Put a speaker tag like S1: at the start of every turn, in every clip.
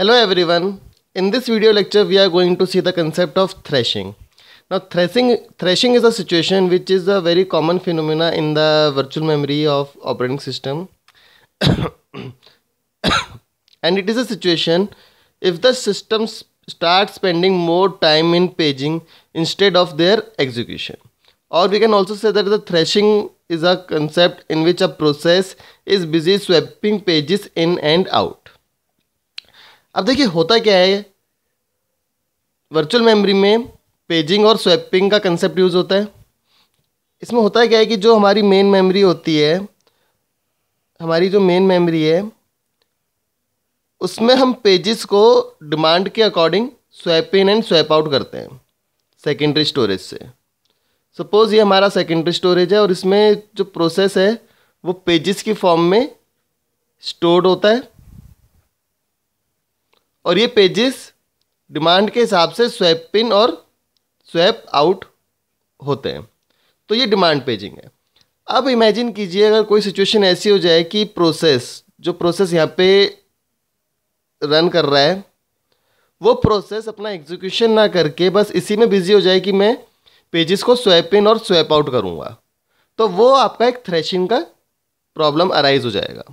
S1: Hello everyone. In this video lecture we are going to see the concept of threshing. Now threshing threshing is a situation which is a very common phenomena in the virtual memory of operating system. and it is a situation if the system starts spending more time in paging instead of their execution. Or we can also say that the threshing is a concept in which a process is busy swapping pages in and out. अब देखिए होता क्या है virtual memory में paging और swapping का concept use होता है इसमें होता है क्या है कि जो हमारी मेन मेमोरी होती है हमारी जो मेन मेमोरी है उसमें हम पेजेस को डिमांड के according swap in and swap out करते हैं सेकेंडरी स्टोरेज से सपोज़ ये हमारा सेकेंडरी स्टोरेज है और इसमें जो प्रोसेस है वो पेजेस की फॉर्म में स्टोर्ड होता है और ये पेजेस डिमांड के हिसाब से स्वैप इन और स्वैप आउट होते हैं तो ये डिमांड पेजिंग है अब इमेजिन कीजिए अगर कोई सिचुएशन ऐसी हो जाए कि प्रोसेस जो प्रोसेस यहाँ पे रन कर रहा है वो प्रोसेस अपना एग्जीक्यूशन ना करके बस इसी में बिजी हो जाए कि मैं पेजेस को स्वैप इन और स्वैप आउट करूँगा तो वो आपका एक थ्रेशिंग का प्रॉब्लम अराइज हो जाएगा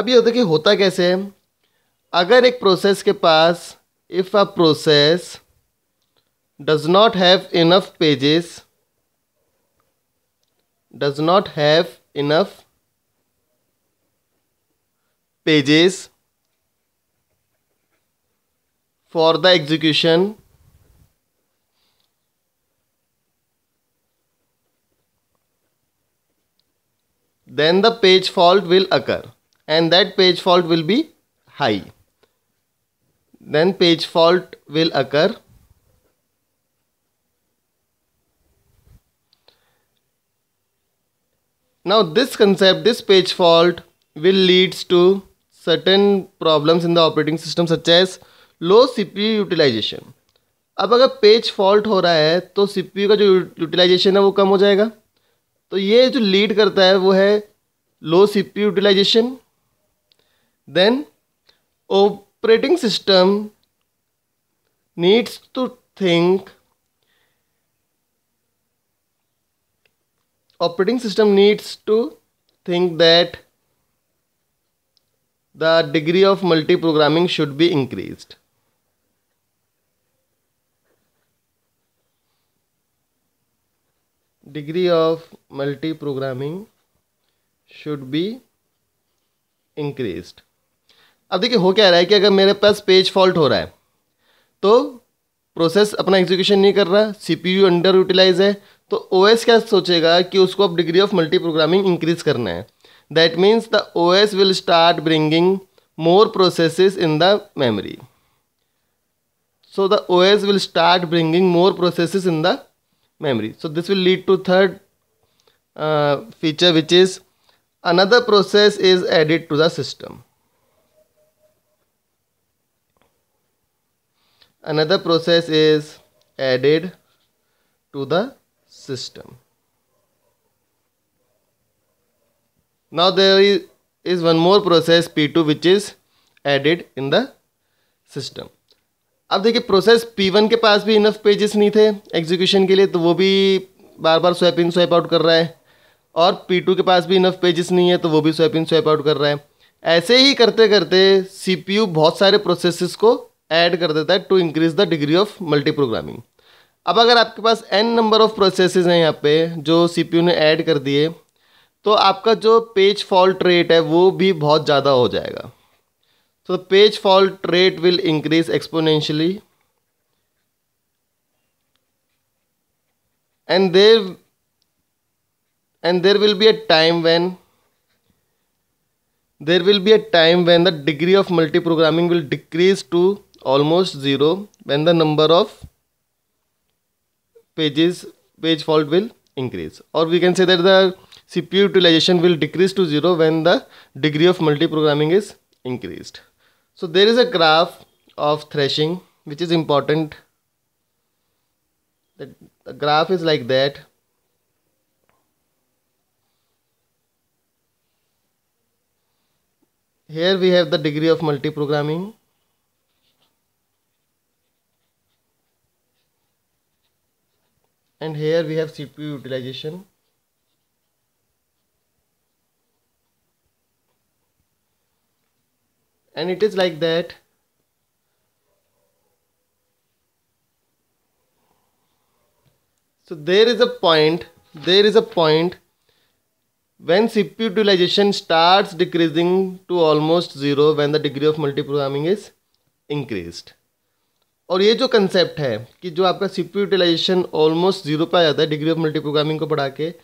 S1: अब ये होता है कि होता कैसे है अगर एक प्रोसेस के पास if a process does not have enough pages does not have enough pages for the execution then the page fault will occur and that page fault will be high then page fault will occur now this concept this page fault will leads to certain problems in the operating system such as low cpu utilization अब अगर page fault हो रहा है तो CPU का जो utilisation है वो कम हो जाएगा तो ये जो लीड करता है वो है low CPU utilisation then operating system needs to think operating system needs to think that the degree of multiprogramming should be increased. Degree of multiprogramming should be increased. अब देखिए हो क्या रहा है कि अगर मेरे पास पेज फॉल्ट हो रहा है तो प्रोसेस अपना एग्जीक्यूशन नहीं कर रहा सीपीयू अंडर यूटिलाइज है तो ओएस क्या सोचेगा कि उसको अब degree of multiprogramming increase करना है that means the OS will start bringing more processes in the memory so the O S will start bringing more process in the memory so this will lead to third feature which is another process is added to the system another process is added to the system now there is, is one more process p2 which is added in the system अब देखिए process P1 के पास भी enough pages नहीं थे execution के लिए तो वो भी बार बार स्वैप इन स्वैप आउट कर रहा है और P2 के पास भी इनफ पेजेस नहीं है तो वो भी स्वैप इन स्वैप आउट कर रहा है ऐसे ही करते करते सीपीयू बहुत सारे प्रोसेसेस को ऐड कर देता है to increase the degree of multiprogramming अब अगर आपके पास एन नंबर ऑफ प्रोसेस हैं यहाँ पे जो यू ने ऐड कर दिए तो आपका जो पेज फॉल्ट रेट है वो भी बहुत ज़्यादा हो जाएगा तो page fault rate will increase exponentially there and there will be a time when there will be a time when the degree of multiprogramming will decrease to almost 0 when the number of pages page fault will increase or we can say that the CPU utilization will decrease to 0 when the degree of multiprogramming is increased. So there is a graph of thrashing which is important. The, the graph is like that. Here we have the degree of multiprogramming. and here we have CPU utilization and it is like that so there is a point there is a point when CPU utilization starts decreasing to almost zero when the degree of multiprogramming is increased और ये जो concept है कि जो आपका C P utilisation almost zero पर आ जाता है डिग्री ऑफ मल्टी प्रोग्रामिंग को बढ़ा के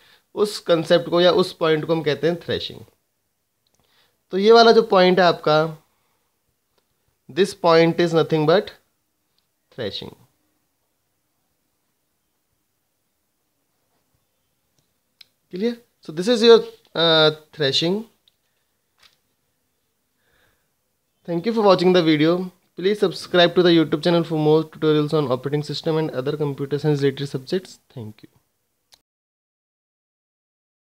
S1: उस कंसेप्ट को या उस पॉइंट को हम कहते हैं थ्रेशिंग तो ये वाला जो पॉइंट है आपका this point is nothing but thrashing clear so this is your thrashing thank you for watching the video Please subscribe to the YouTube channel for more tutorials on operating system and other computer science related subjects. Thank you.